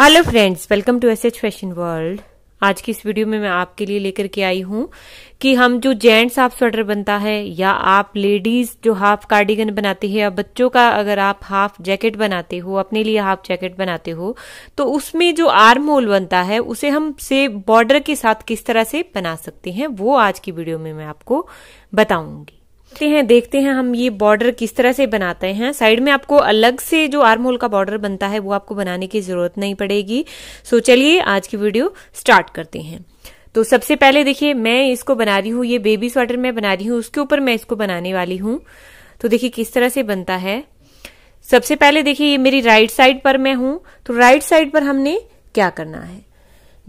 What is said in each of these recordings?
hello friends welcome to S H fashion world आज की इस वीडियो में मैं आपके लिए लेकर के आई हूं कि हम जो जेंट्स हाफ स्वेटर बनता है या आप लेडीज जो हाफ कार्डिगन बनाती है या बच्चों का अगर आप हाफ जैकेट बनाते हो अपने लिए हाफ जैकेट बनाते हो तो उसमें जो आर्म होल बनता है उसे हम से बॉर्डर के साथ किस तरह से बना सकते हैं वो आज की वीडियो में मैं आपको बताऊंगी देखते हैं देखते हैं हम ये बॉर्डर किस तरह से बनाते हैं साइड में आपको अलग से जो आर्म होल का बॉर्डर बनता है वो आपको बनाने की जरूरत नहीं पड़ेगी सो चलिए आज की वीडियो स्टार्ट करते हैं तो सबसे पहले देखिए मैं इसको बना रही हूँ ये बेबी स्वेटर मैं बना रही हूँ उसके ऊपर मैं इसको बनाने वाली हूँ तो देखिए किस तरह से बनता है सबसे पहले देखिए ये मेरी राइट साइड पर मैं हूँ तो राइट साइड पर हमने क्या करना है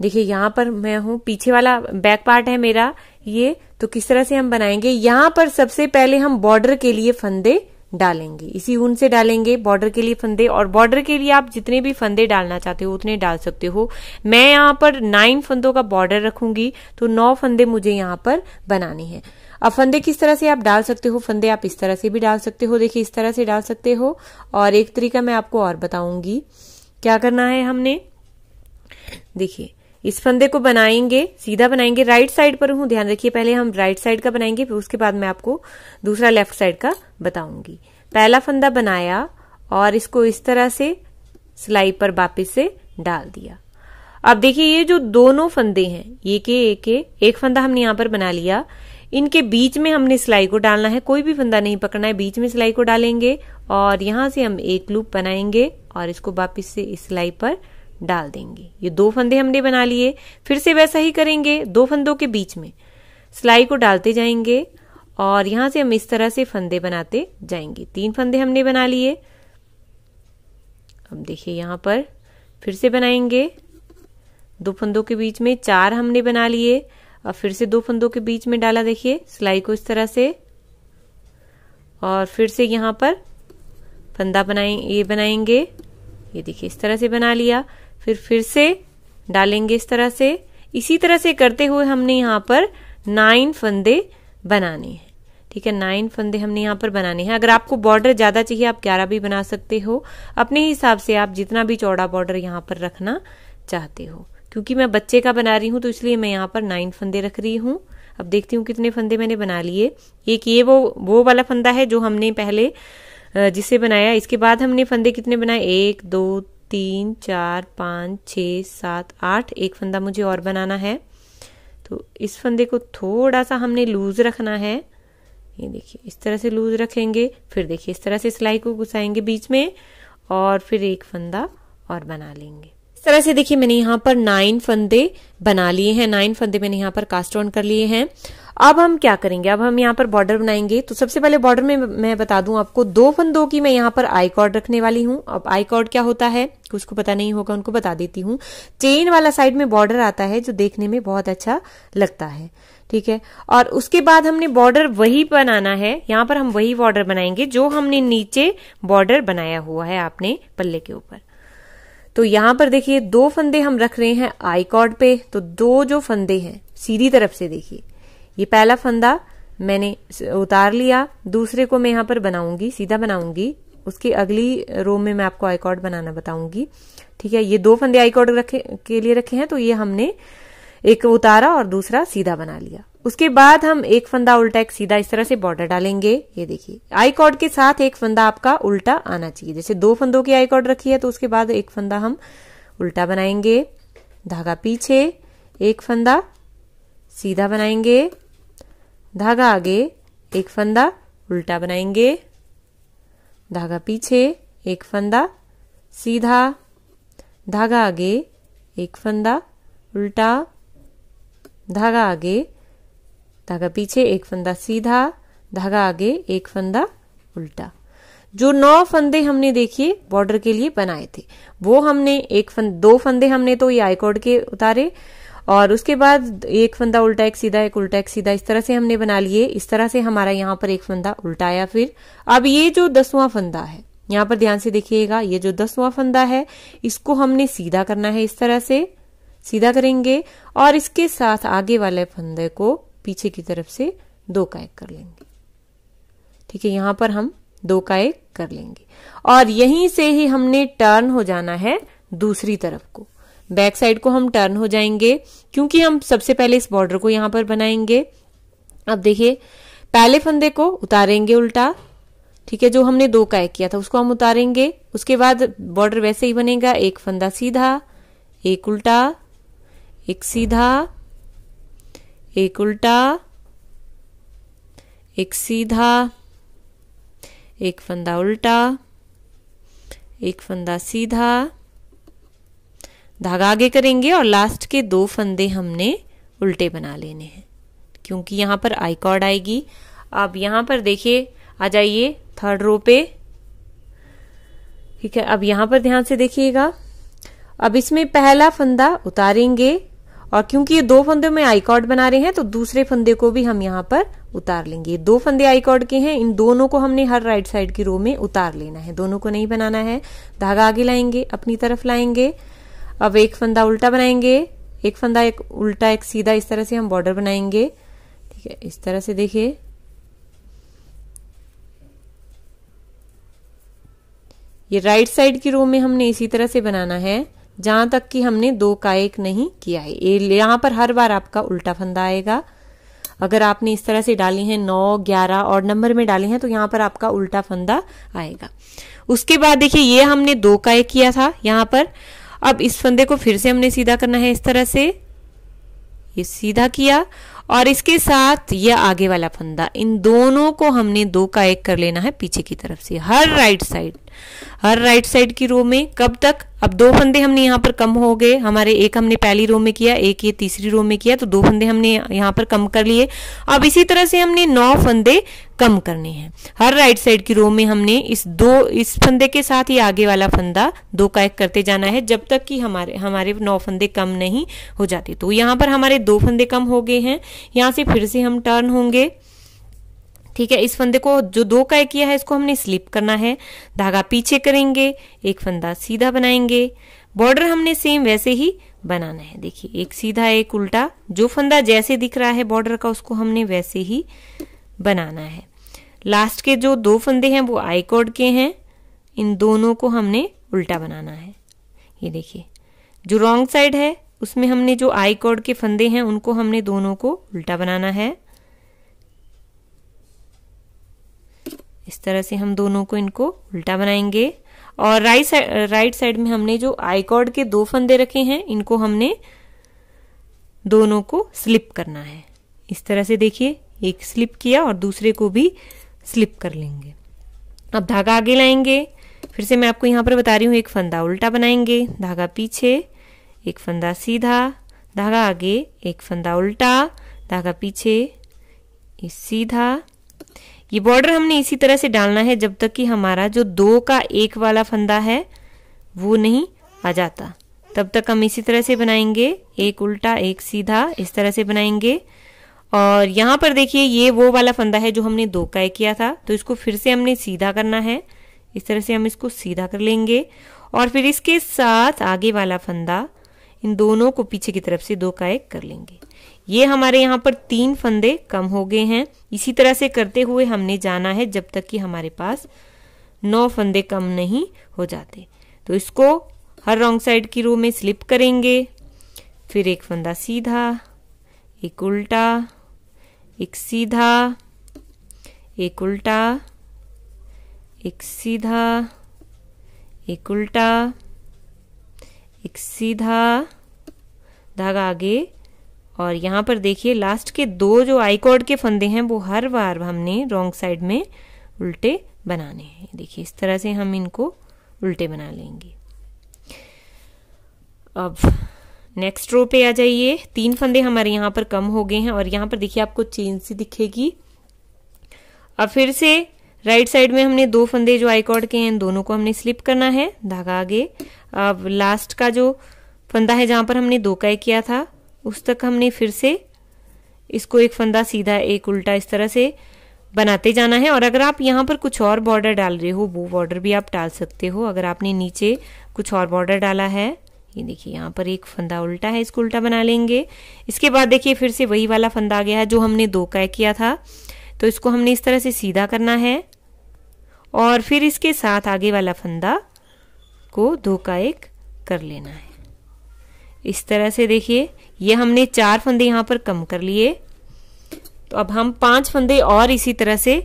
देखिए यहाँ पर मैं हूँ पीछे वाला बैक पार्ट है मेरा ये तो किस तरह से हम बनाएंगे यहां पर सबसे पहले हम बॉर्डर के लिए फंदे डालेंगे इसी ऊन से डालेंगे बॉर्डर के लिए फंदे और बॉर्डर के लिए आप जितने भी फंदे डालना चाहते हो उतने डाल सकते हो मैं यहाँ पर नाइन फंदों का बॉर्डर रखूंगी तो नौ फंदे मुझे यहाँ पर बनाने हैं अब फंदे किस तरह से आप डाल सकते हो फंदे आप इस तरह से भी डाल सकते हो देखिए इस तरह से डाल सकते हो और एक तरीका मैं आपको और बताऊंगी क्या करना है हमने देखिए इस फंदे को बनाएंगे सीधा बनाएंगे राइट साइड पर हूं ध्यान रखिए पहले हम राइट साइड का बनाएंगे फिर उसके बाद मैं आपको दूसरा लेफ्ट साइड का बताऊंगी पहला फंदा बनाया और इसको इस तरह से सिलाई पर वापिस से डाल दिया अब देखिए ये जो दोनों फंदे हैं ये के एक के एक फंदा हमने यहाँ पर बना लिया इनके बीच में हमने सिलाई को डालना है कोई भी फंदा नहीं पकड़ना है बीच में सिलाई को डालेंगे और यहां से हम एक लूप बनाएंगे और इसको वापिस से इस सिलाई पर डाल देंगे ये दो फंदे हमने बना लिए फिर से वैसा ही करेंगे दो फंदों के बीच में सिलाई को डालते जाएंगे और यहां से हम इस तरह से फंदे बनाते जाएंगे तीन फंदे हमने बना लिए अब देखिए यहां पर फिर से बनाएंगे दो फंदों के बीच में चार हमने बना लिए और फिर से दो फंदों के बीच में डाला देखिए सिलाई को इस तरह से और फिर से यहां पर फंदा बनाए ये बनाएंगे ये देखिए इस तरह से बना लिया फिर फिर से डालेंगे इस तरह से इसी तरह से करते हुए हमने यहाँ पर नाइन फंदे बनाने हैं ठीक है नाइन फंदे हमने यहाँ पर बनाने हैं अगर आपको बॉर्डर ज़्यादा चाहिए आप ग्यारह भी बना सकते हो अपने हिसाब से आप जितना भी चौड़ा बॉर्डर यहाँ पर रखना चाहते हो क्योंकि मैं बच्चे का बना रही हूँ तो इसलिए मैं यहाँ पर नाइन फंदे रख रही हूँ अब देखती हूँ कितने फंदे मैंने बना लिए एक ये वो वो वाला फंदा है जो हमने पहले जिसे बनाया इसके बाद हमने फंदे कितने बनाए एक दो तीन चार पाँच छ सात आठ एक फंदा मुझे और बनाना है तो इस फंदे को थोड़ा सा हमने लूज रखना है ये देखिए इस तरह से लूज रखेंगे फिर देखिए इस तरह से सिलाई को घुसाएंगे बीच में और फिर एक फंदा और बना लेंगे इस तरह से देखिए मैंने यहाँ पर नाइन फंदे बना लिए हैं नाइन फंदे मैंने यहाँ पर कास्ट ऑन कर लिए हैं अब हम क्या करेंगे अब हम यहाँ पर बॉर्डर बनाएंगे तो सबसे पहले बॉर्डर में मैं बता दूं आपको दो फंदों की मैं यहाँ पर आई कॉर्ड रखने वाली हूँ अब आई कॉर्ड क्या होता है कुछ को पता नहीं होगा उनको बता देती हूँ चेन वाला साइड में बॉर्डर आता है जो देखने में बहुत अच्छा लगता है ठीक है और उसके बाद हमने बॉर्डर वही बनाना है यहाँ पर हम वही बॉर्डर बनाएंगे जो हमने नीचे बॉर्डर बनाया हुआ है आपने पल्ले के ऊपर तो यहां पर देखिए दो फंदे हम रख रहे हैं आई कॉर्ड पे तो दो जो फंदे हैं सीधी तरफ से देखिए ये पहला फंदा मैंने उतार लिया दूसरे को मैं यहां पर बनाऊंगी सीधा बनाऊंगी उसकी अगली रो में मैं आपको आई कॉर्ड बनाना बताऊंगी ठीक है ये दो फंदे आई कॉर्ड रखे के लिए रखे हैं तो ये हमने एक उतारा और दूसरा सीधा बना लिया उसके बाद हम एक फंदा उल्टा एक सीधा इस तरह से बॉर्डर डालेंगे ये देखिए आई कॉर्ड के साथ एक फंदा आपका उल्टा आना चाहिए जैसे दो फंदों की आई कॉर्ड रखी है तो उसके बाद एक फंदा हम उल्टा बनाएंगे धागा पीछे एक फंदा सीधा बनाएंगे धागा आगे एक फंदा उल्टा बनाएंगे धागा पीछे एक फंदा सीधा धागा आगे एक फंदा उल्टा धागा आगे धागा पीछे एक फंदा सीधा धागा आगे एक फंदा उल्टा जो नौ फंदे हमने देखिए बॉर्डर के लिए बनाए थे वो हमने एक फंद दो फंदे हमने तो ये आईकॉर्ड के उतारे और उसके बाद एक फंदा उल्टा एक सीधा एक उल्टा एक सीधा इस तरह से हमने बना लिए इस तरह से हमारा यहाँ पर एक फंदा उल्टा आया फिर अब ये जो दसवां फंदा है यहाँ पर ध्यान से देखिएगा ये जो दसवां फंदा है इसको हमने सीधा करना है इस तरह से सीधा करेंगे और इसके साथ आगे वाले फंदे को पीछे की तरफ से दो का एक कर लेंगे ठीक है यहां पर हम दो का एक कर लेंगे और यहीं से ही हमने टर्न हो जाना है दूसरी तरफ को बैक साइड को हम टर्न हो जाएंगे क्योंकि हम सबसे पहले इस बॉर्डर को यहां पर बनाएंगे अब देखिए पहले फंदे को उतारेंगे उल्टा ठीक है जो हमने दो का एक किया था उसको हम उतारेंगे उसके बाद बॉर्डर वैसे ही बनेगा एक फंदा सीधा एक उल्टा एक सीधा एक उल्टा एक सीधा एक फंदा उल्टा एक फंदा सीधा धागा आगे करेंगे और लास्ट के दो फंदे हमने उल्टे बना लेने हैं क्योंकि यहां पर आई कॉर्ड आएगी अब यहां पर देखिए आ जाइए थर्ड रो पे ठीक है अब यहां पर ध्यान से देखिएगा अब इसमें पहला फंदा उतारेंगे और क्योंकि ये दो फंदे में आई कॉर्ड बना रहे हैं तो दूसरे फंदे को भी हम यहाँ पर उतार लेंगे दो फंदे आई कॉर्ड के हैं इन दोनों को हमने हर राइट साइड की रो में उतार लेना है दोनों को नहीं बनाना है धागा आगे लाएंगे अपनी तरफ लाएंगे अब एक फंदा उल्टा बनाएंगे एक फंदा एक उल्टा एक सीधा इस तरह से हम बॉर्डर बनाएंगे ठीक है इस तरह से देखिए ये राइट साइड की रो में हमने इसी तरह से बनाना है जहां तक कि हमने दो का एक नहीं किया है यहां पर हर बार आपका उल्टा फंदा आएगा अगर आपने इस तरह से डाली है नौ ग्यारह और नंबर में डाली है तो यहां पर आपका उल्टा फंदा आएगा उसके बाद देखिए ये हमने दो का एक किया था यहाँ पर अब इस फंदे को फिर से हमने सीधा करना है इस तरह से ये सीधा किया और इसके साथ ये आगे वाला फंदा इन दोनों को हमने दो का एक कर लेना है पीछे की तरफ से हर राइट साइड हर राइट साइड की रो में कब तक अब दो फंदे हमने यहाँ पर कम हो गए हमारे एक हमने पहली रो में किया एक ये तीसरी रो में किया तो दो फंदे हमने यहाँ पर कम कर लिए अब इसी तरह से हमने नौ फंदे कम करने हैं हर राइट साइड की रो में हमने इस दो इस फंदे के साथ ही आगे वाला फंदा दो का एक करते जाना है जब तक कि हमारे हमारे नौ फंदे कम नहीं हो जाते तो यहाँ पर हमारे दो फंदे कम हो गए हैं यहाँ से फिर से हम टर्न होंगे ठीक है इस फंदे को जो दो का किया है इसको हमने स्लिप करना है धागा पीछे करेंगे एक फंदा सीधा बनाएंगे बॉर्डर हमने सेम वैसे ही बनाना है देखिए एक सीधा एक उल्टा जो फंदा जैसे दिख रहा है बॉर्डर का उसको हमने वैसे ही बनाना है लास्ट के जो दो फंदे हैं वो आई कोड के हैं इन दोनों को हमने उल्टा बनाना है ये देखिए जो रॉन्ग साइड है उसमें हमने जो आई कोड के फंदे हैं उनको हमने दोनों को उल्टा बनाना है इस तरह से हम दोनों को इनको उल्टा बनाएंगे और राइट साइड राइट साइड में हमने जो आई कॉर्ड के दो फंदे रखे हैं इनको हमने दोनों को स्लिप करना है इस तरह से देखिए एक स्लिप किया और दूसरे को भी स्लिप कर लेंगे अब धागा आगे लाएंगे फिर से मैं आपको यहाँ पर बता रही हूँ एक फंदा उल्टा बनाएंगे धागा पीछे एक फंदा सीधा धागा आगे एक फंदा उल्टा धागा पीछे सीधा ये बॉर्डर हमने इसी तरह से डालना है जब तक कि हमारा जो दो का एक वाला फंदा है वो नहीं आ जाता तब तक हम इसी तरह से बनाएंगे एक उल्टा एक सीधा इस तरह से बनाएंगे और यहां पर देखिए ये वो वाला फंदा है जो हमने दो का एक किया था तो इसको फिर से हमने सीधा करना है इस तरह से हम इसको सीधा कर लेंगे और फिर इसके साथ आगे वाला फंदा इन दोनों को पीछे की तरफ से दो का एक कर लेंगे ये हमारे यहाँ पर तीन फंदे कम हो गए हैं इसी तरह से करते हुए हमने जाना है जब तक कि हमारे पास नौ फंदे कम नहीं हो जाते तो इसको हर रॉन्ग साइड की रो में स्लिप करेंगे फिर एक फंदा सीधा एक उल्टा एक सीधा एक उल्टा एक सीधा एक उल्टा एक सीधा धागा आगे और यहाँ पर देखिए लास्ट के दो जो आई कॉर्ड के फंदे हैं वो हर बार हमने रॉन्ग साइड में उल्टे बनाने हैं देखिए इस तरह से हम इनको उल्टे बना लेंगे अब नेक्स्ट रो पे आ जाइए तीन फंदे हमारे यहाँ पर कम हो गए हैं और यहाँ पर देखिए आपको चेन सी दिखेगी अब फिर से राइट साइड में हमने दो फंदे जो आई कॉर्ड के हैं दोनों को हमने स्लिप करना है धागा आगे अब लास्ट का जो फंदा है जहाँ पर हमने दो काय किया था उस तक हमने फिर से इसको एक फंदा सीधा एक उल्टा इस तरह से बनाते जाना है और अगर आप यहाँ पर कुछ और बॉर्डर डाल रहे हो वो बॉर्डर भी आप डाल सकते हो अगर आपने नीचे कुछ और बॉर्डर डाला है ये देखिए यहाँ पर एक फंदा उल्टा है इसको उल्टा बना लेंगे इसके बाद देखिए फिर से वही वाला फंदा आ गया है जो हमने दो का किया था तो इसको हमने इस तरह से सीधा करना है और फिर इसके साथ आगे वाला फंदा को दो का एक कर लेना है इस तरह से देखिए ये हमने चार फंदे यहाँ पर कम कर लिए तो अब हम पांच फंदे और इसी तरह से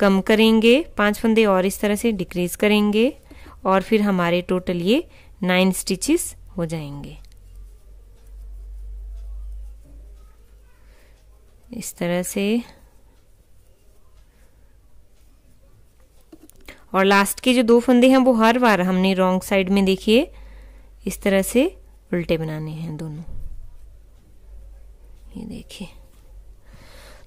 कम करेंगे पांच फंदे और इस तरह से डिक्रीज करेंगे और फिर हमारे टोटल ये नाइन स्टिचेस हो जाएंगे इस तरह से और लास्ट के जो दो फंदे हैं वो हर बार हमने रॉन्ग साइड में देखिए इस तरह से उल्टे बनाने हैं दोनों ये देखिए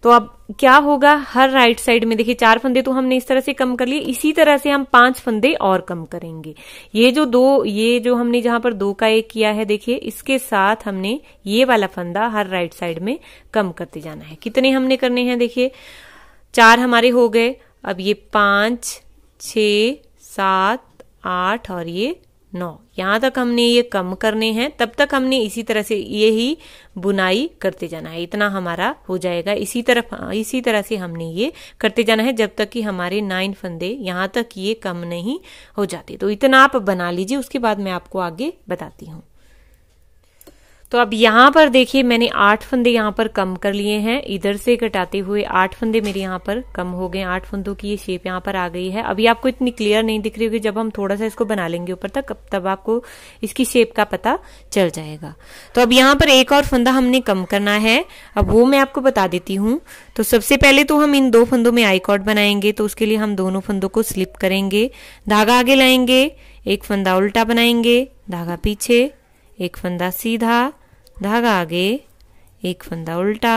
तो अब क्या होगा हर राइट साइड में देखिए चार फंदे तो हमने इस तरह से कम कर लिए इसी तरह से हम पांच फंदे और कम करेंगे ये जो दो ये जो हमने जहां पर दो का एक किया है देखिए इसके साथ हमने ये वाला फंदा हर राइट साइड में कम करते जाना है कितने हमने करने हैं देखिए चार हमारे हो गए अब ये पांच छ सात आठ और ये नौ यहां तक हमने ये कम करने हैं तब तक हमने इसी तरह से ये ही बुनाई करते जाना है इतना हमारा हो जाएगा इसी तरफ हाँ, इसी तरह से हमने ये करते जाना है जब तक कि हमारे नाइन फंदे यहां तक ये कम नहीं हो जाते तो इतना आप बना लीजिए उसके बाद मैं आपको आगे बताती हूँ तो अब यहां पर देखिए मैंने आठ फंदे यहाँ पर कम कर लिए हैं इधर से कटाते हुए आठ फंदे मेरे यहां पर कम हो गए आठ फंदों की ये शेप यहां पर आ गई है अभी आपको इतनी क्लियर नहीं दिख रही होगी जब हम थोड़ा सा इसको बना लेंगे ऊपर तक तब आपको इसकी शेप का पता चल जाएगा तो अब यहां पर एक और फंदा हमने कम करना है अब वो मैं आपको बता देती हूँ तो सबसे पहले तो हम इन दो फंदों में आई कॉर्ड बनाएंगे तो उसके लिए हम दोनों फंदों को स्लिप करेंगे धागा आगे लाएंगे एक फंदा उल्टा बनाएंगे धागा पीछे एक फंदा सीधा धागा आगे एक फंदा उल्टा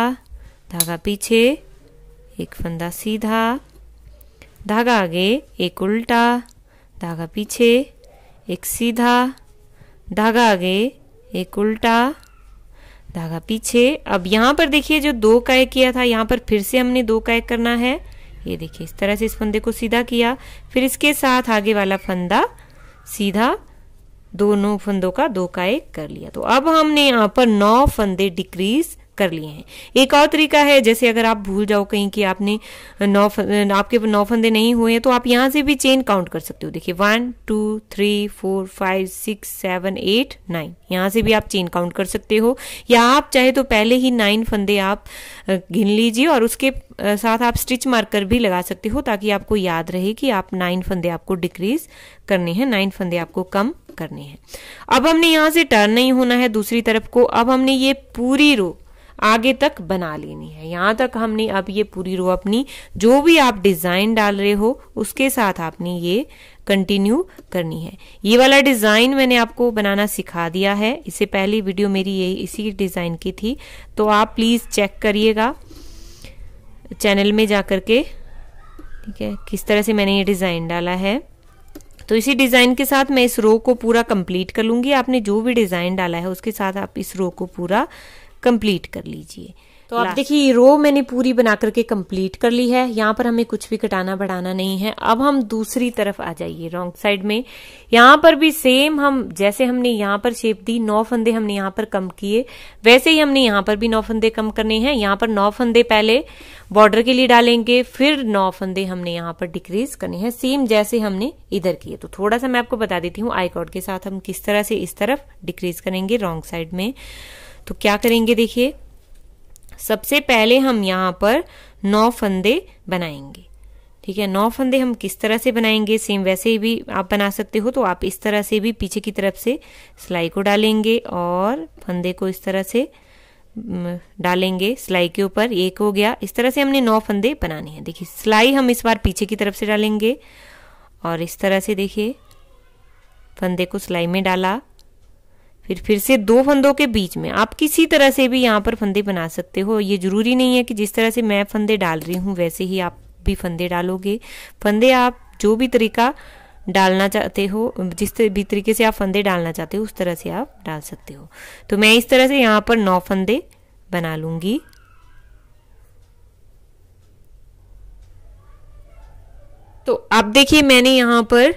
धागा पीछे एक फंदा सीधा धागा आगे एक उल्टा धागा पीछे एक सीधा धागा आगे एक उल्टा धागा पीछे अब यहाँ पर देखिए जो दो काय किया था यहाँ पर फिर से हमने दो काय करना है ये देखिए इस तरह से इस फंदे को सीधा किया फिर इसके साथ आगे वाला फंदा सीधा दोनों फंदों का दो का एक कर लिया तो अब हमने यहाँ पर नौ फंदे डिक्रीज कर लिए हैं एक और तरीका है जैसे अगर आप भूल जाओ कहीं कि आपने नौ आपके नौ फंदे नहीं हुए हैं तो आप यहाँ से भी चेन काउंट कर सकते हो देखिए one two three four five six seven eight nine यहाँ से भी आप चेन काउंट कर सकते हो या आप चाहे तो पहले ही नाइन फंदे आप गिन लीजिए और उसके साथ आप स्टिच मार्कर भी लगा सकते हो ताकि आपको याद रहे कि आप नाइन फंदे आपको डिक्रीज करने हैं नाइन फंदे आपको कम करनी है अब हमने यहाँ से टर्न नहीं होना है दूसरी तरफ को अब हमने ये पूरी रो आगे तक बना लेनी है यहाँ तक हमने अब ये पूरी रो अपनी जो भी आप डिज़ाइन डाल रहे हो उसके साथ आपने ये कंटिन्यू करनी है ये वाला डिज़ाइन मैंने आपको बनाना सिखा दिया है इससे पहली वीडियो मेरी यही इसी डिज़ाइन की थी तो आप प्लीज़ चेक करिएगा चैनल में जा के ठीक है किस तरह से मैंने ये डिज़ाइन डाला है तो इसी डिज़ाइन के साथ मैं इस रो को पूरा कंप्लीट कर लूंगी आपने जो भी डिज़ाइन डाला है उसके साथ आप इस रो को पूरा कंप्लीट कर लीजिए तो आप देखिए रो मैंने पूरी बना करके कंप्लीट कर ली है यहाँ पर हमें कुछ भी कटाना बढ़ाना नहीं है अब हम दूसरी तरफ आ जाइए रॉन्ग साइड में यहाँ पर भी सेम हम जैसे हमने यहाँ पर शेप दी नौ फंदे हमने यहाँ पर कम किए वैसे ही हमने यहाँ पर भी नौ फंदे कम करने हैं यहाँ पर नौ फंदे पहले बॉर्डर के लिए डालेंगे फिर नौ फंदे हमने यहाँ पर डिक्रीज करने हैं सेम जैसे हमने इधर किए तो थोड़ा सा मैं आपको बता देती हूँ आईकॉर्ड के साथ हम किस तरह से इस तरफ डिक्रीज करेंगे रॉन्ग साइड में तो क्या करेंगे देखिए सबसे पहले हम यहाँ पर नौ फंदे बनाएंगे ठीक है नौ फंदे हम किस तरह से बनाएंगे सेम वैसे भी आप बना सकते हो तो आप इस तरह से भी पीछे की तरफ से सिलाई को डालेंगे और फंदे को इस तरह से डालेंगे सिलाई के ऊपर एक हो गया इस तरह से हमने नौ फंदे बनाने हैं देखिए सिलाई हम इस बार पीछे की तरफ से डालेंगे और इस तरह से देखिए फंदे को सिलाई में डाला फिर फिर से दो फंदों के बीच में आप किसी तरह से भी यहाँ पर फंदे बना सकते हो ये जरूरी नहीं है कि जिस तरह से मैं फंदे डाल रही हूँ वैसे ही आप भी फंदे डालोगे फंदे आप जो भी तरीका डालना चाहते हो जिस भी तरीके से आप फंदे डालना चाहते हो उस तरह से आप डाल सकते हो तो मैं इस तरह से यहाँ पर नौ फंदे बना लूंगी तो आप देखिए मैंने यहाँ पर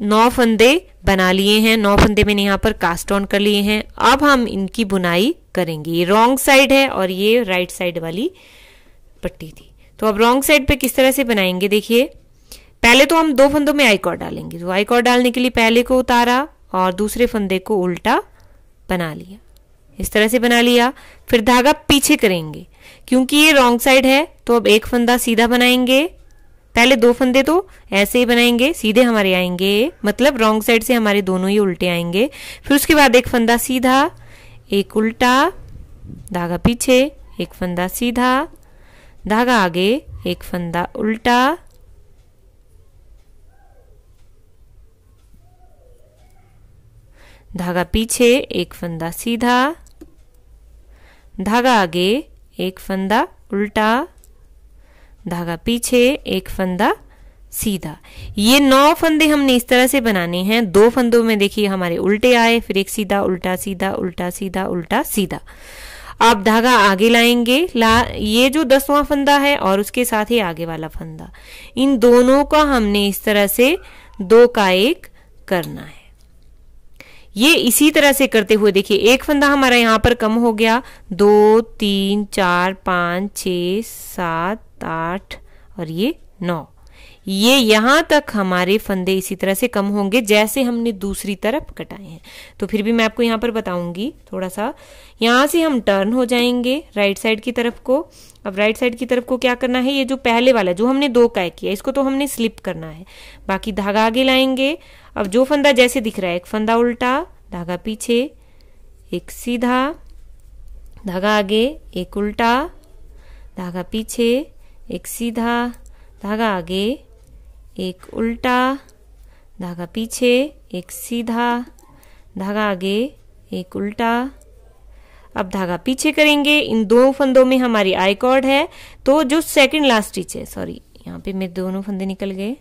नौ फंदे बना लिए हैं नौ फंदे मैंने यहाँ पर कास्ट ऑन कर लिए हैं अब हम इनकी बुनाई करेंगे ये रॉन्ग साइड है और ये राइट साइड वाली पट्टी थी तो अब रॉन्ग साइड पे किस तरह से बनाएंगे देखिए पहले तो हम दो फंदों में आईकॉर डालेंगे तो आईकॉर डालने के लिए पहले को उतारा और दूसरे फंदे को उल्टा बना लिया इस तरह से बना लिया फिर धागा पीछे करेंगे क्योंकि ये रॉन्ग साइड है तो अब एक फंदा सीधा बनाएंगे पहले दो फंदे तो ऐसे ही बनाएंगे सीधे हमारे आएंगे मतलब रॉन्ग साइड से हमारे दोनों ही उल्टे आएंगे फिर उसके बाद एक फंदा सीधा एक उल्टा धागा पीछे एक फंदा सीधा धागा आगे एक फंदा उल्टा धागा पीछे एक फंदा सीधा धागा आगे एक फंदा उल्टा धागा पीछे एक फंदा सीधा ये नौ फंदे हमने इस तरह से बनाने हैं दो फंदों में देखिए हमारे उल्टे आए फिर एक सीधा उल्टा सीधा उल्टा सीधा उल्टा सीधा आप धागा आगे लाएंगे ला ये जो दसवां फंदा है और उसके साथ ही आगे वाला फंदा इन दोनों का हमने इस तरह से दो का एक करना है ये इसी तरह से करते हुए देखिए एक फंदा हमारा यहाँ पर कम हो गया दो तीन चार पाँच छ सात सात आठ और ये नौ ये यहां तक हमारे फंदे इसी तरह से कम होंगे जैसे हमने दूसरी तरफ कटाए हैं तो फिर भी मैं आपको यहाँ पर बताऊंगी थोड़ा सा यहां से हम टर्न हो जाएंगे राइट साइड की तरफ को अब राइट साइड की तरफ को क्या करना है ये जो पहले वाला जो हमने दो काय किया इसको तो हमने स्लिप करना है बाकी धागा आगे लाएंगे अब जो फंदा जैसे दिख रहा है एक फंदा उल्टा धागा पीछे एक सीधा धागा आगे एक उल्टा धागा पीछे एक सीधा धागा आगे एक उल्टा धागा पीछे एक सीधा धागा आगे एक उल्टा अब धागा पीछे करेंगे इन दो फंदों में हमारी आई कॉर्ड है तो जो सेकंड लास्ट स्टिच है सॉरी यहाँ पे मेरे दोनों फंदे निकल गए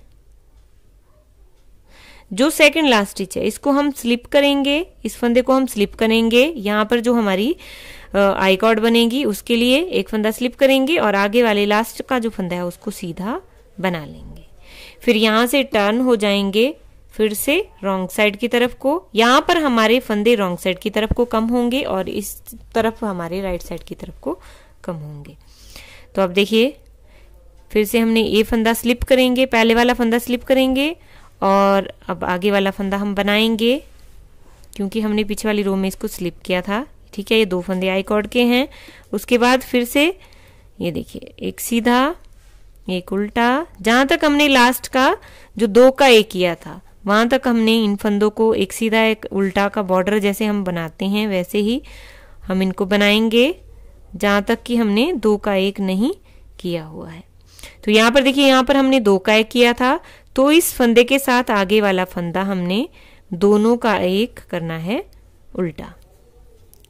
जो सेकंड लास्ट स्टिच है इसको हम स्लिप करेंगे इस फंदे को हम स्लिप करेंगे यहाँ पर जो हमारी आई कॉर्ड बनेगी उसके लिए एक फंदा स्लिप करेंगे और आगे वाले लास्ट का जो फंदा है उसको सीधा बना लेंगे फिर यहाँ से टर्न हो जाएंगे फिर से रॉन्ग साइड की तरफ को यहाँ पर हमारे फंदे रॉन्ग साइड की तरफ को कम होंगे और इस तरफ हमारे राइट साइड की तरफ को कम होंगे तो अब देखिए फिर से हमने ये फंदा स्लिप करेंगे पहले वाला फंदा स्लिप करेंगे और अब आगे वाला फंदा हम बनाएंगे क्योंकि हमने पीछे वाली रो में इसको स्लिप किया था ठीक है ये दो फंदे आई कॉर्ड के हैं उसके बाद फिर से ये देखिए एक सीधा एक उल्टा जहां तक हमने लास्ट का जो दो का एक किया था वहां तक हमने इन फंदों को एक सीधा एक उल्टा का बॉर्डर जैसे हम बनाते हैं वैसे ही हम इनको बनाएंगे जहां तक कि हमने दो का एक नहीं किया हुआ है तो यहाँ पर देखिए यहाँ पर हमने दो का एक किया था तो इस फंदे के साथ आगे वाला फंदा हमने दोनों का एक करना है उल्टा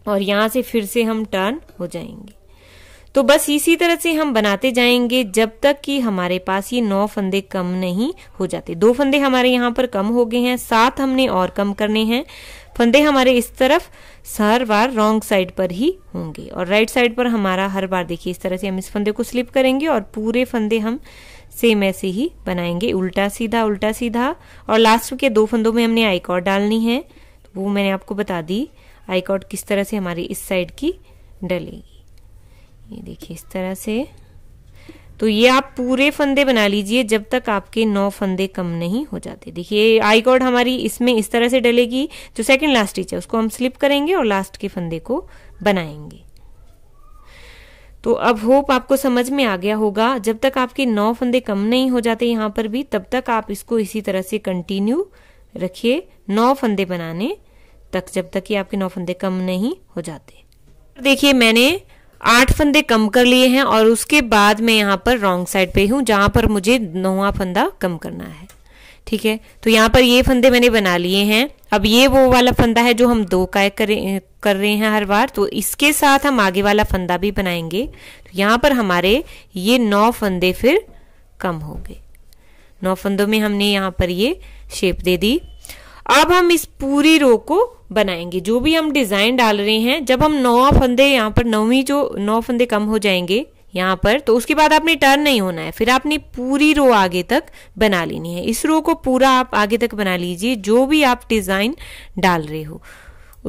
और यहाँ से फिर से हम टर्न हो जाएंगे तो बस इसी तरह से हम बनाते जाएंगे जब तक कि हमारे पास ये नौ फंदे कम नहीं हो जाते दो फंदे हमारे यहाँ पर कम हो गए हैं सात हमने और कम करने हैं फंदे हमारे इस तरफ हर बार रॉन्ग साइड पर ही होंगे और राइट साइड पर हमारा हर बार देखिए इस तरह से हम इस फंदे को स्लिप करेंगे और पूरे फंदे हम सेम ऐसे ही बनाएंगे उल्टा सीधा उल्टा सीधा और लास्ट के दो फंदों में हमने आईकॉर्ड और डालनी है वो मैंने आपको बता दी आई कॉट किस तरह से हमारी इस साइड की डलेगी ये देखिए इस तरह से तो ये आप पूरे फंदे बना लीजिए जब तक आपके नौ फंदे कम नहीं हो जाते देखिए आई कॉर्ड हमारी इसमें इस तरह से डलेगी जो सेकंड लास्ट स्टिच है उसको हम स्लिप करेंगे और लास्ट के फंदे को बनाएंगे तो अब होप आपको समझ में आ गया होगा जब तक आपके नौ फंदे कम नहीं हो जाते यहां पर भी तब तक आप इसको इसी तरह से कंटिन्यू रखिए नौ फंदे बनाने तक जब तक कि आपके नौ फंदे कम नहीं हो जाते देखिए मैंने आठ फंदे कम कर लिए हैं और उसके बाद मैं यहाँ पर रॉन्ग साइड पे हूँ जहाँ पर मुझे नौवा फंदा कम करना है ठीक है तो यहाँ पर ये फंदे मैंने बना लिए हैं अब ये वो वाला फंदा है जो हम दो का कर, कर रहे हैं हर बार तो इसके साथ हम आगे वाला फंदा भी बनाएंगे तो यहाँ पर हमारे ये नौ फंदे फिर कम हो गए नौ फंदों में हमने यहाँ पर ये शेप दे दी अब हम इस पूरी रो को बनाएंगे जो भी हम डिज़ाइन डाल रहे हैं जब हम नौ फंदे यहाँ पर नौवीं जो नौ फंदे कम हो जाएंगे यहाँ पर तो उसके बाद आपने टर्न नहीं होना है फिर आपने पूरी रो आगे तक बना लेनी है इस रो को पूरा आप आगे तक बना लीजिए जो भी आप डिज़ाइन डाल रहे हो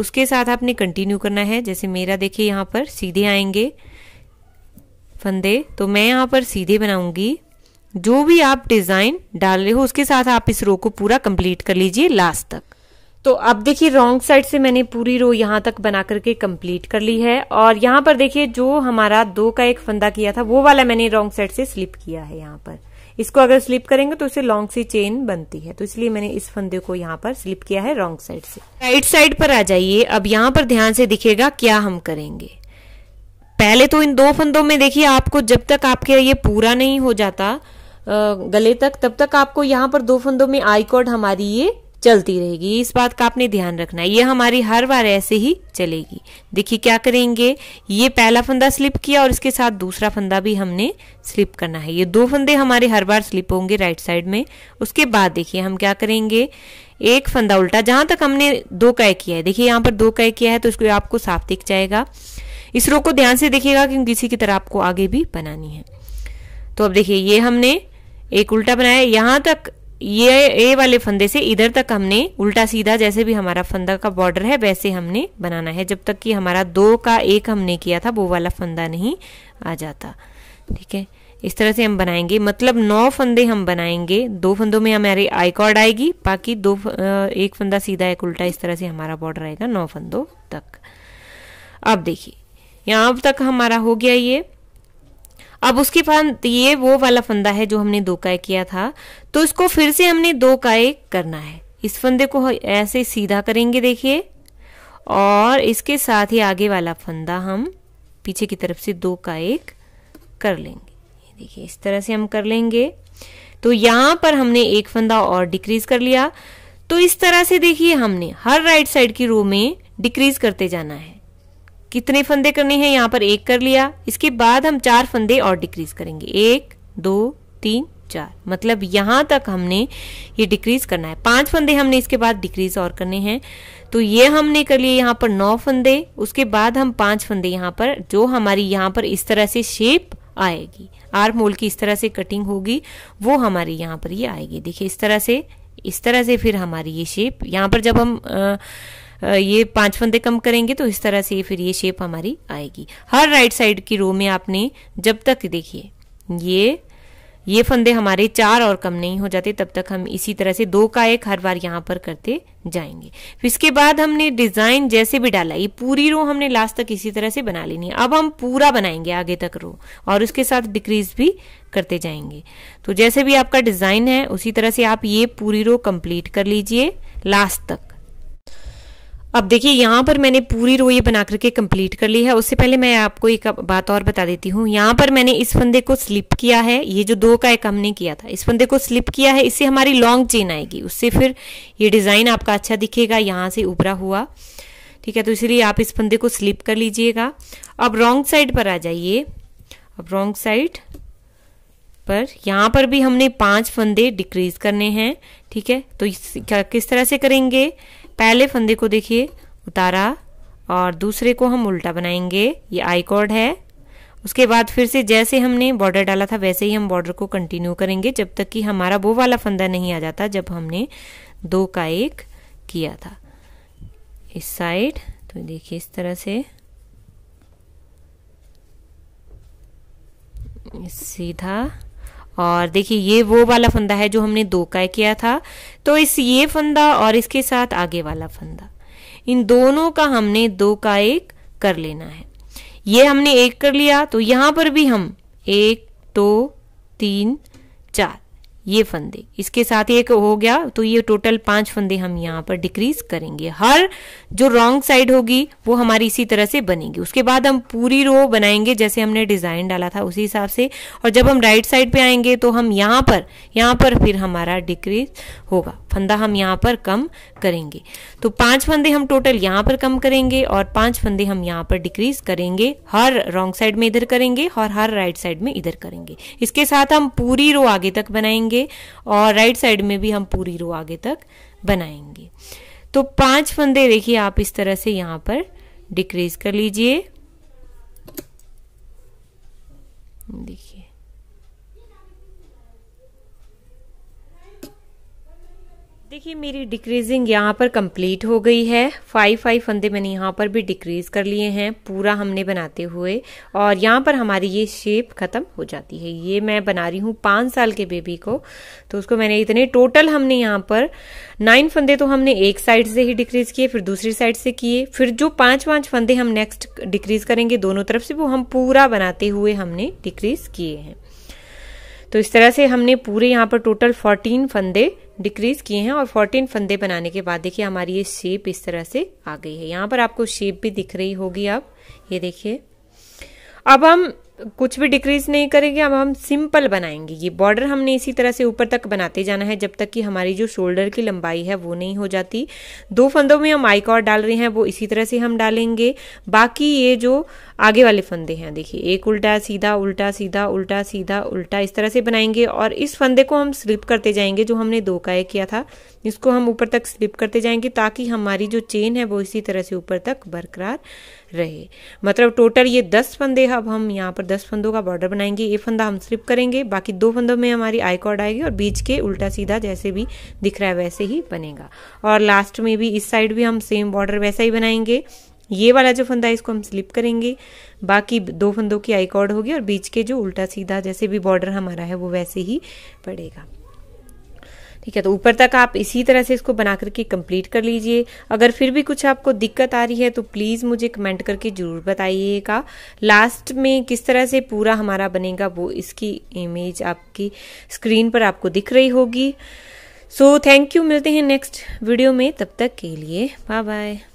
उसके साथ आपने कंटिन्यू करना है जैसे मेरा देखिए यहाँ पर सीधे आएंगे फंदे तो मैं यहाँ पर सीधे बनाऊंगी जो भी आप डिज़ाइन डाल रहे हो उसके साथ आप इस रो को पूरा कंप्लीट कर लीजिए लास्ट तक तो अब देखिए रॉन्ग साइड से मैंने पूरी रो यहाँ तक बना करके कंप्लीट कर ली है और यहाँ पर देखिए जो हमारा दो का एक फंदा किया था वो वाला मैंने रॉन्ग साइड से स्लिप किया है यहाँ पर इसको अगर स्लिप करेंगे तो इसे लॉन्ग सी चेन बनती है तो इसलिए मैंने इस फंदे को यहाँ पर स्लिप किया है रॉन्ग साइड से राइट साइड पर आ जाइए अब यहाँ पर ध्यान से दिखेगा क्या हम करेंगे पहले तो इन दो फंदों में देखिए आपको जब तक आपके ये पूरा नहीं हो जाता गले तक तब तक आपको यहाँ पर दो फंदों में आई कॉर्ड हमारी ये चलती रहेगी इस बात का आपने ध्यान रखना है ये हमारी हर बार ऐसे ही चलेगी देखिए क्या करेंगे ये पहला फंदा स्लिप किया और इसके साथ दूसरा फंदा भी हमने स्लिप करना है ये दो फंदे हमारे हर बार स्लिप होंगे राइट साइड में उसके बाद देखिए हम क्या करेंगे एक फंदा उल्टा जहां तक हमने दो कय किया है देखिए यहाँ पर दो कय किया है तो इसको आपको साफ दिख जाएगा इस रो को ध्यान से देखिएगा क्योंकि किसी की तरह आपको आगे भी बनानी है तो अब देखिए ये हमने एक उल्टा बनाया यहाँ तक ये ए वाले फंदे से इधर तक हमने उल्टा सीधा जैसे भी हमारा फंदा का बॉर्डर है वैसे हमने बनाना है जब तक कि हमारा दो का एक हमने किया था वो वाला फंदा नहीं आ जाता ठीक है इस तरह से हम बनाएंगे मतलब नौ फंदे हम बनाएंगे दो फंदों में हमारी आई कॉर्ड आएगी बाकी दो एक फंदा सीधा एक उल्टा इस तरह से हमारा बॉर्डर आएगा नौ फंदों तक अब देखिए यहां अब तक हमारा हो गया ये अब उसके बाद ये वो वाला फंदा है जो हमने दो काय किया था तो इसको फिर से हमने दो काय करना है इस फंदे को ऐसे सीधा करेंगे देखिए और इसके साथ ही आगे वाला फंदा हम पीछे की तरफ से दो का एक कर लेंगे देखिए इस तरह से हम कर लेंगे तो यहां पर हमने एक फंदा और डिक्रीज कर लिया तो इस तरह से देखिए हमने हर राइट साइड की रो में डिक्रीज करते जाना है कितने फंदे करने हैं यहाँ पर एक कर लिया इसके बाद हम चार फंदे और डिक्रीज करेंगे एक दो तीन चार मतलब यहां तक हमने ये डिक्रीज करना है पांच फंदे हमने इसके बाद डिक्रीज और करने हैं तो ये हमने कर लिए यहाँ पर नौ फंदे उसके बाद हम पांच फंदे यहाँ पर जो हमारी यहाँ पर इस तरह से शेप आएगी आर्म होल की इस तरह से कटिंग होगी वो हमारी यहाँ पर ये यह आएगी देखिए इस तरह से इस तरह से फिर हमारी ये शेप यहाँ पर जब हम आ, ये पांच फंदे कम करेंगे तो इस तरह से फिर ये शेप हमारी आएगी हर राइट साइड की रो में आपने जब तक देखिए ये ये फंदे हमारे चार और कम नहीं हो जाते तब तक हम इसी तरह से दो का एक हर बार यहाँ पर करते जाएंगे फिर इसके बाद हमने डिजाइन जैसे भी डाला ये पूरी रो हमने लास्ट तक इसी तरह से बना लेनी है अब हम पूरा बनाएंगे आगे तक रो और उसके साथ डिक्रीज भी करते जाएंगे तो जैसे भी आपका डिजाइन है उसी तरह से आप ये पूरी रो कंप्लीट कर लीजिए लास्ट तक अब देखिए यहाँ पर मैंने पूरी रो ये बना करके कंप्लीट कर ली है उससे पहले मैं आपको एक बात और बता देती हूँ यहाँ पर मैंने इस फंदे को स्लिप किया है ये जो दो का एक हमने किया था इस फंदे को स्लिप किया है इससे हमारी लॉन्ग चेन आएगी उससे फिर ये डिज़ाइन आपका अच्छा दिखेगा यहाँ से उभरा हुआ ठीक है तो इसलिए आप इस फंदे को स्लिप कर लीजिएगा अब रॉन्ग साइड पर आ जाइए अब रॉन्ग साइड पर यहाँ पर भी हमने पांच फंदे डिक्रीज करने हैं ठीक है तो क्या किस तरह से करेंगे पहले फंदे को देखिए उतारा और दूसरे को हम उल्टा बनाएंगे ये आई कॉर्ड है उसके बाद फिर से जैसे हमने बॉर्डर डाला था वैसे ही हम बॉर्डर को कंटिन्यू करेंगे जब तक कि हमारा वो वाला फंदा नहीं आ जाता जब हमने दो का एक किया था इस साइड तो देखिए इस तरह से सीधा और देखिए ये वो वाला फंदा है जो हमने दो का किया था तो इस ये फंदा और इसके साथ आगे वाला फंदा इन दोनों का हमने दो का एक कर लेना है ये हमने एक कर लिया तो यहां पर भी हम एक दो तीन चार ये फंदे इसके साथ एक हो गया तो ये टोटल पांच फंदे हम यहाँ पर डिक्रीज करेंगे हर जो रॉन्ग साइड होगी वो हमारी इसी तरह से बनेगी उसके बाद हम पूरी रो बनाएंगे जैसे हमने डिजाइन डाला था उसी हिसाब से और जब हम राइट साइड पे आएंगे तो हम यहाँ पर यहाँ पर फिर हमारा डिक्रीज होगा फंदा हम यहाँ पर कम करेंगे तो पांच फंदे हम टोटल यहाँ पर कम करेंगे और पांच फंदे हम यहाँ पर डिक्रीज करेंगे हर रॉन्ग साइड में इधर करेंगे और हर राइट साइड में इधर करेंगे इसके साथ हम पूरी रो आगे तक बनाएंगे और राइट साइड में भी हम पूरी रो आगे तक बनाएंगे तो पांच फंदे देखिए आप इस तरह से यहाँ पर डिक्रीज कर लीजिए देखिए देखिए मेरी डिक्रीजिंग यहाँ पर कंप्लीट हो गई है फाइव फाइव फंदे मैंने यहाँ पर भी डिक्रीज कर लिए हैं पूरा हमने बनाते हुए और यहाँ पर हमारी ये शेप ख़त्म हो जाती है ये मैं बना रही हूँ पाँच साल के बेबी को तो उसको मैंने इतने टोटल हमने यहाँ पर नाइन फंदे तो हमने एक साइड से ही डिक्रीज किए फिर दूसरी साइड से किए फिर जो पांच पांच फंदे हम नेक्स्ट डिक्रीज करेंगे दोनों तरफ से वो हम पूरा बनाते हुए हमने डिक्रीज किए हैं तो इस तरह से हमने पूरे यहाँ पर टोटल 14 फंदे डिक्रीज किए हैं और 14 फंदे बनाने के बाद देखिए हमारी ये शेप इस तरह से आ गई है यहाँ पर आपको शेप भी दिख रही होगी अब ये देखिए अब हम कुछ भी डिक्रीज नहीं करेंगे अब हम सिंपल बनाएंगे ये बॉर्डर हमने इसी तरह से ऊपर तक बनाते जाना है जब तक कि हमारी जो शोल्डर की लंबाई है वो नहीं हो जाती दो फंदों में हम आई कॉर्ड डाल रहे हैं वो इसी तरह से हम डालेंगे बाकी ये जो आगे वाले फंदे हैं देखिए एक उल्टा सीधा उल्टा सीधा उल्टा सीधा उल्टा इस तरह से बनाएंगे और इस फंदे को हम स्लिप करते जाएंगे जो हमने दो का एक किया था इसको हम ऊपर तक स्लिप करते जाएंगे ताकि हमारी जो चेन है वो इसी तरह से ऊपर तक बरकरार रहे मतलब टोटल ये दस फंदे अब हम यहाँ पर दस फंदों का बॉर्डर बनाएंगे ये फंदा हम स्लिप करेंगे बाकी दो फंदों में हमारी आई कॉर्ड आएगी और बीच के उल्टा सीधा जैसे भी दिख रहा है वैसे ही बनेगा और लास्ट में भी इस साइड भी हम सेम बॉर्डर वैसा ही बनाएंगे ये वाला जो फंदा है इसको हम स्लिप करेंगे बाकी दो फंदों की आई कॉर्ड होगी और बीच के जो उल्टा सीधा जैसे भी बॉर्डर हमारा है वो वैसे ही पड़ेगा ठीक है तो ऊपर तक आप इसी तरह से इसको बना करके कंप्लीट कर लीजिए अगर फिर भी कुछ आपको दिक्कत आ रही है तो प्लीज़ मुझे कमेंट करके ज़रूर बताइएगा लास्ट में किस तरह से पूरा हमारा बनेगा वो इसकी इमेज आपकी स्क्रीन पर आपको दिख रही होगी सो थैंक यू मिलते हैं नेक्स्ट वीडियो में तब तक के लिए बाय बाय